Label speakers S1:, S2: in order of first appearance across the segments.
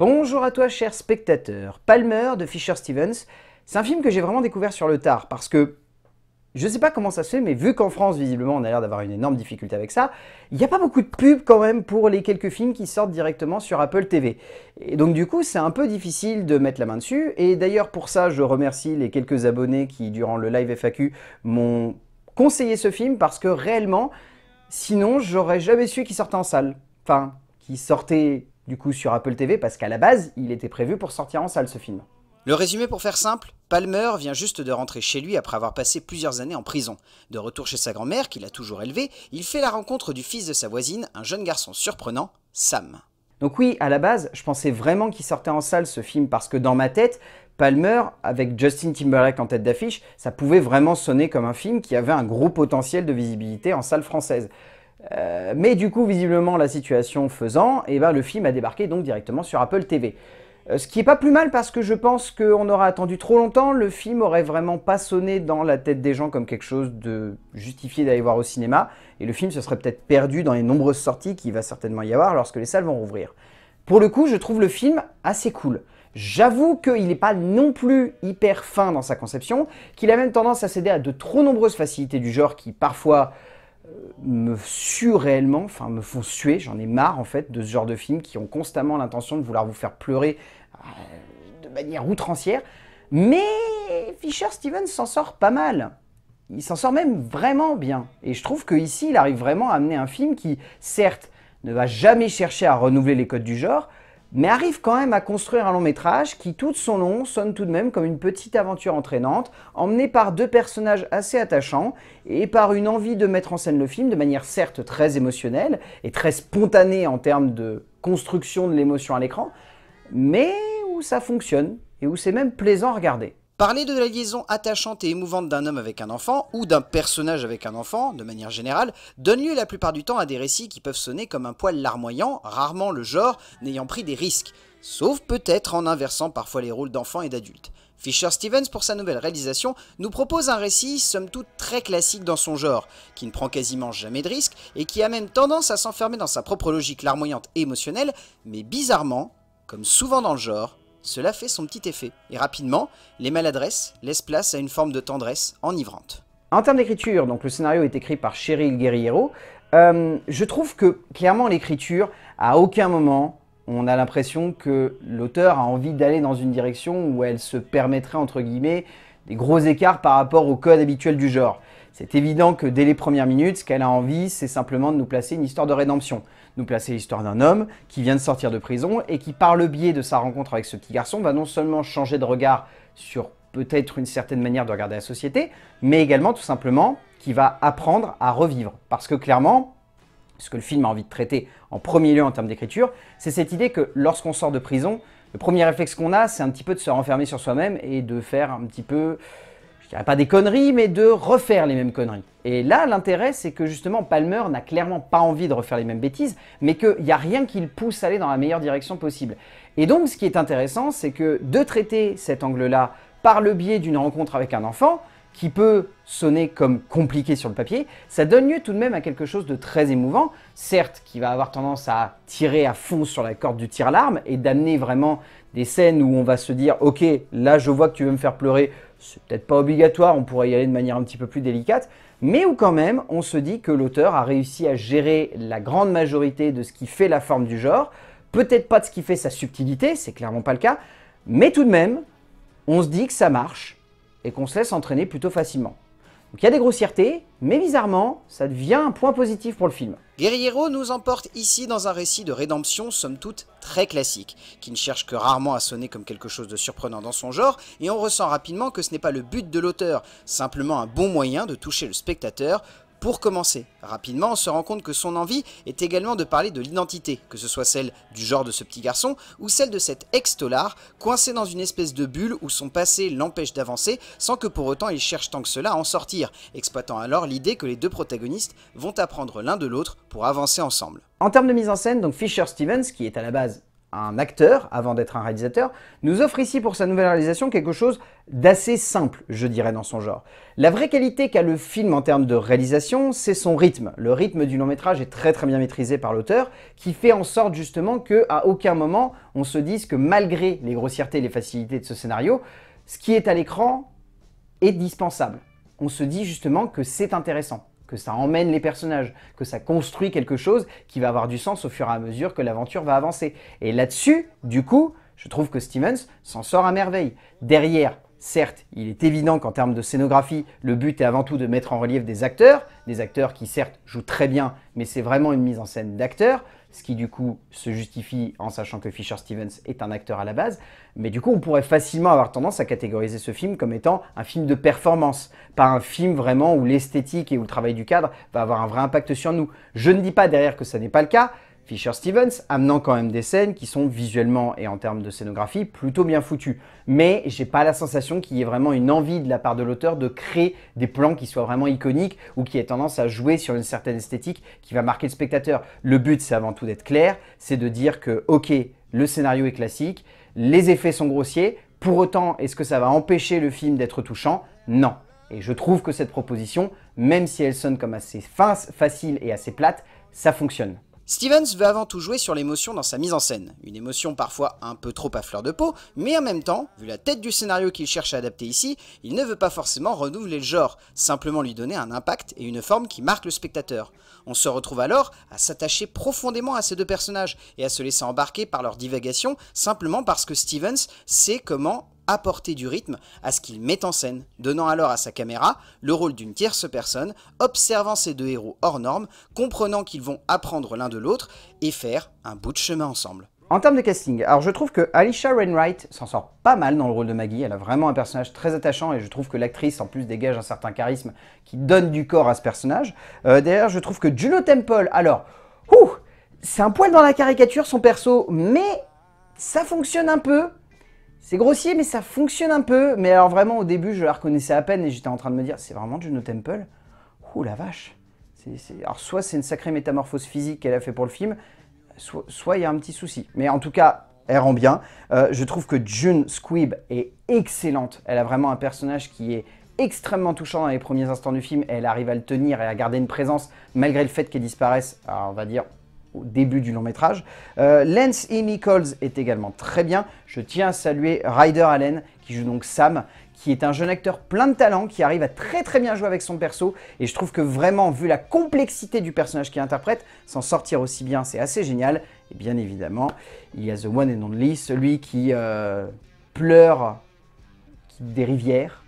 S1: Bonjour à toi cher spectateur, Palmer de Fisher Stevens, c'est un film que j'ai vraiment découvert sur le tard parce que je sais pas comment ça se fait, mais vu qu'en France, visiblement, on a l'air d'avoir une énorme difficulté avec ça, il n'y a pas beaucoup de pubs quand même pour les quelques films qui sortent directement sur Apple TV. Et donc du coup, c'est un peu difficile de mettre la main dessus. Et d'ailleurs, pour ça, je remercie les quelques abonnés qui, durant le live FAQ, m'ont conseillé ce film parce que réellement, sinon, j'aurais jamais su qu'il sortait en salle. Enfin, qu'il sortait du coup sur Apple TV, parce qu'à la base, il était prévu pour sortir en salle ce film. Le résumé pour faire simple, Palmer vient juste de rentrer chez lui après avoir passé plusieurs années en prison. De retour chez sa grand-mère, qu'il a toujours élevée, il fait la rencontre du fils de sa voisine, un jeune garçon surprenant, Sam. Donc oui, à la base, je pensais vraiment qu'il sortait en salle ce film parce que dans ma tête, Palmer, avec Justin Timberlake en tête d'affiche, ça pouvait vraiment sonner comme un film qui avait un gros potentiel de visibilité en salle française. Euh, mais du coup, visiblement, la situation faisant, et eh ben, le film a débarqué donc directement sur Apple TV. Euh, ce qui est pas plus mal parce que je pense qu'on aura attendu trop longtemps, le film aurait vraiment pas sonné dans la tête des gens comme quelque chose de justifié d'aller voir au cinéma, et le film se serait peut-être perdu dans les nombreuses sorties qu'il va certainement y avoir lorsque les salles vont rouvrir. Pour le coup, je trouve le film assez cool. J'avoue qu'il n'est pas non plus hyper fin dans sa conception, qu'il a même tendance à céder à de trop nombreuses facilités du genre qui parfois me suent réellement, enfin me font suer, j'en ai marre en fait de ce genre de films qui ont constamment l'intention de vouloir vous faire pleurer euh, de manière outrancière, mais Fisher Stevens s'en sort pas mal. Il s'en sort même vraiment bien. Et je trouve qu'ici, il arrive vraiment à amener un film qui, certes, ne va jamais chercher à renouveler les codes du genre, mais arrive quand même à construire un long métrage qui, tout son long, sonne tout de même comme une petite aventure entraînante, emmenée par deux personnages assez attachants et par une envie de mettre en scène le film de manière certes très émotionnelle et très spontanée en termes de construction de l'émotion à l'écran, mais où ça fonctionne et où c'est même plaisant à regarder. Parler de la liaison attachante et émouvante d'un homme avec un enfant, ou d'un personnage avec un enfant, de manière générale, donne lieu la plupart du temps à des récits qui peuvent sonner comme un poil larmoyant, rarement le genre n'ayant pris des risques, sauf peut-être en inversant parfois les rôles d'enfant et d'adultes. Fisher Stevens, pour sa nouvelle réalisation, nous propose un récit somme toute très classique dans son genre, qui ne prend quasiment jamais de risques, et qui a même tendance à s'enfermer dans sa propre logique larmoyante et émotionnelle, mais bizarrement, comme souvent dans le genre, cela fait son petit effet, et rapidement, les maladresses laissent place à une forme de tendresse enivrante. En termes d'écriture, donc le scénario est écrit par Cheryl Guerriero. Euh, je trouve que clairement l'écriture, à aucun moment, on a l'impression que l'auteur a envie d'aller dans une direction où elle se permettrait, entre guillemets, des gros écarts par rapport au code habituel du genre. C'est évident que dès les premières minutes, ce qu'elle a envie, c'est simplement de nous placer une histoire de rédemption. Nous placer l'histoire d'un homme qui vient de sortir de prison et qui, par le biais de sa rencontre avec ce petit garçon, va non seulement changer de regard sur peut-être une certaine manière de regarder la société, mais également tout simplement qui va apprendre à revivre. Parce que clairement, ce que le film a envie de traiter en premier lieu en termes d'écriture, c'est cette idée que lorsqu'on sort de prison, le premier réflexe qu'on a, c'est un petit peu de se renfermer sur soi-même et de faire un petit peu, je dirais pas des conneries, mais de refaire les mêmes conneries. Et là, l'intérêt, c'est que justement, Palmer n'a clairement pas envie de refaire les mêmes bêtises, mais qu'il n'y a rien qui le pousse à aller dans la meilleure direction possible. Et donc, ce qui est intéressant, c'est que de traiter cet angle-là par le biais d'une rencontre avec un enfant, qui peut sonner comme compliqué sur le papier, ça donne lieu tout de même à quelque chose de très émouvant, certes qui va avoir tendance à tirer à fond sur la corde du tir-larme et d'amener vraiment des scènes où on va se dire ok là je vois que tu veux me faire pleurer, c'est peut-être pas obligatoire, on pourrait y aller de manière un petit peu plus délicate, mais où quand même on se dit que l'auteur a réussi à gérer la grande majorité de ce qui fait la forme du genre, peut-être pas de ce qui fait sa subtilité, c'est clairement pas le cas, mais tout de même on se dit que ça marche et qu'on se laisse entraîner plutôt facilement. Donc il y a des grossièretés, mais bizarrement, ça devient un point positif pour le film. Guerriero nous emporte ici dans un récit de rédemption, somme toute très classique, qui ne cherche que rarement à sonner comme quelque chose de surprenant dans son genre, et on ressent rapidement que ce n'est pas le but de l'auteur, simplement un bon moyen de toucher le spectateur pour commencer, rapidement, on se rend compte que son envie est également de parler de l'identité, que ce soit celle du genre de ce petit garçon ou celle de cet ex-tolar, coincé dans une espèce de bulle où son passé l'empêche d'avancer sans que pour autant il cherche tant que cela à en sortir, exploitant alors l'idée que les deux protagonistes vont apprendre l'un de l'autre pour avancer ensemble. En termes de mise en scène, donc Fisher Stevens, qui est à la base un acteur avant d'être un réalisateur, nous offre ici pour sa nouvelle réalisation quelque chose d'assez simple, je dirais, dans son genre. La vraie qualité qu'a le film en termes de réalisation, c'est son rythme. Le rythme du long métrage est très très bien maîtrisé par l'auteur, qui fait en sorte justement qu'à aucun moment on se dise que malgré les grossièretés et les facilités de ce scénario, ce qui est à l'écran est dispensable. On se dit justement que c'est intéressant que ça emmène les personnages, que ça construit quelque chose qui va avoir du sens au fur et à mesure que l'aventure va avancer. Et là-dessus, du coup, je trouve que Stevens s'en sort à merveille. Derrière, Certes, il est évident qu'en termes de scénographie, le but est avant tout de mettre en relief des acteurs, des acteurs qui certes jouent très bien, mais c'est vraiment une mise en scène d'acteurs, ce qui du coup se justifie en sachant que Fisher Stevens est un acteur à la base, mais du coup on pourrait facilement avoir tendance à catégoriser ce film comme étant un film de performance, pas un film vraiment où l'esthétique et où le travail du cadre va avoir un vrai impact sur nous. Je ne dis pas derrière que ça n'est pas le cas, Fisher-Stevens, amenant quand même des scènes qui sont visuellement et en termes de scénographie plutôt bien foutues. Mais j'ai pas la sensation qu'il y ait vraiment une envie de la part de l'auteur de créer des plans qui soient vraiment iconiques ou qui aient tendance à jouer sur une certaine esthétique qui va marquer le spectateur. Le but, c'est avant tout d'être clair, c'est de dire que, ok, le scénario est classique, les effets sont grossiers, pour autant, est-ce que ça va empêcher le film d'être touchant Non. Et je trouve que cette proposition, même si elle sonne comme assez fin, facile et assez plate, ça fonctionne. Stevens veut avant tout jouer sur l'émotion dans sa mise en scène, une émotion parfois un peu trop à fleur de peau, mais en même temps, vu la tête du scénario qu'il cherche à adapter ici, il ne veut pas forcément renouveler le genre, simplement lui donner un impact et une forme qui marque le spectateur. On se retrouve alors à s'attacher profondément à ces deux personnages et à se laisser embarquer par leur divagation simplement parce que Stevens sait comment apporter du rythme à ce qu'il met en scène, donnant alors à sa caméra le rôle d'une tierce personne, observant ces deux héros hors normes, comprenant qu'ils vont apprendre l'un de l'autre et faire un bout de chemin ensemble. En termes de casting, alors je trouve que Alicia Wainwright s'en sort pas mal dans le rôle de Maggie. Elle a vraiment un personnage très attachant et je trouve que l'actrice en plus dégage un certain charisme qui donne du corps à ce personnage. Euh, d'ailleurs, je trouve que Juno Temple, alors, c'est un poil dans la caricature son perso, mais ça fonctionne un peu. C'est grossier, mais ça fonctionne un peu. Mais alors vraiment, au début, je la reconnaissais à peine et j'étais en train de me dire, c'est vraiment Juno Temple Ouh la vache Alors soit c'est une sacrée métamorphose physique qu'elle a fait pour le film, soit il y a un petit souci. Mais en tout cas, elle rend bien. Euh, je trouve que June Squibb est excellente. Elle a vraiment un personnage qui est extrêmement touchant dans les premiers instants du film. Elle arrive à le tenir et à garder une présence malgré le fait qu'elle disparaisse, alors euh, on va dire, au début du long métrage. Euh, Lance E. Nichols est également très bien. Je tiens à saluer Ryder Allen, qui joue donc Sam, qui est un jeune acteur plein de talent, qui arrive à très très bien jouer avec son perso, et je trouve que vraiment, vu la complexité du personnage qu'il interprète, s'en sortir aussi bien, c'est assez génial. Et bien évidemment, il y a The One and Only, celui qui euh, pleure des rivières,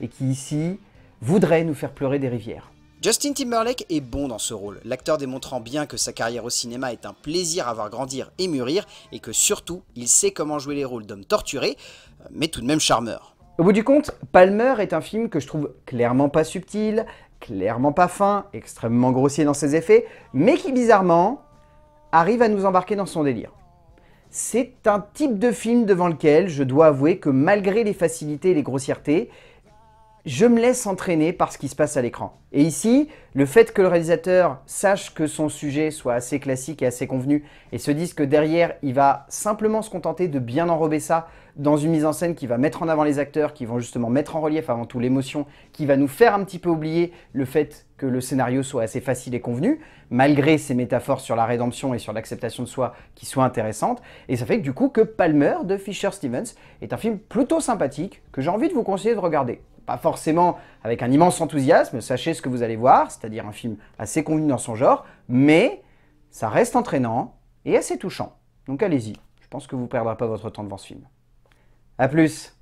S1: et qui ici voudrait nous faire pleurer des rivières. Justin Timberlake est bon dans ce rôle, l'acteur démontrant bien que sa carrière au cinéma est un plaisir à voir grandir et mûrir, et que surtout, il sait comment jouer les rôles d'hommes torturés, euh, mais tout de même charmeur. Au bout du compte, Palmer est un film que je trouve clairement pas subtil, clairement pas fin, extrêmement grossier dans ses effets, mais qui bizarrement arrive à nous embarquer dans son délire. C'est un type de film devant lequel je dois avouer que malgré les facilités et les grossièretés, je me laisse entraîner par ce qui se passe à l'écran. Et ici, le fait que le réalisateur sache que son sujet soit assez classique et assez convenu et se dise que derrière, il va simplement se contenter de bien enrober ça dans une mise en scène qui va mettre en avant les acteurs, qui vont justement mettre en relief avant tout l'émotion, qui va nous faire un petit peu oublier le fait que le scénario soit assez facile et convenu, malgré ses métaphores sur la rédemption et sur l'acceptation de soi qui soient intéressantes. Et ça fait que du coup que Palmer de Fisher Stevens est un film plutôt sympathique que j'ai envie de vous conseiller de regarder pas forcément avec un immense enthousiasme, sachez ce que vous allez voir, c'est-à-dire un film assez convenu dans son genre, mais ça reste entraînant et assez touchant. Donc allez-y, je pense que vous ne perdrez pas votre temps devant ce film. A plus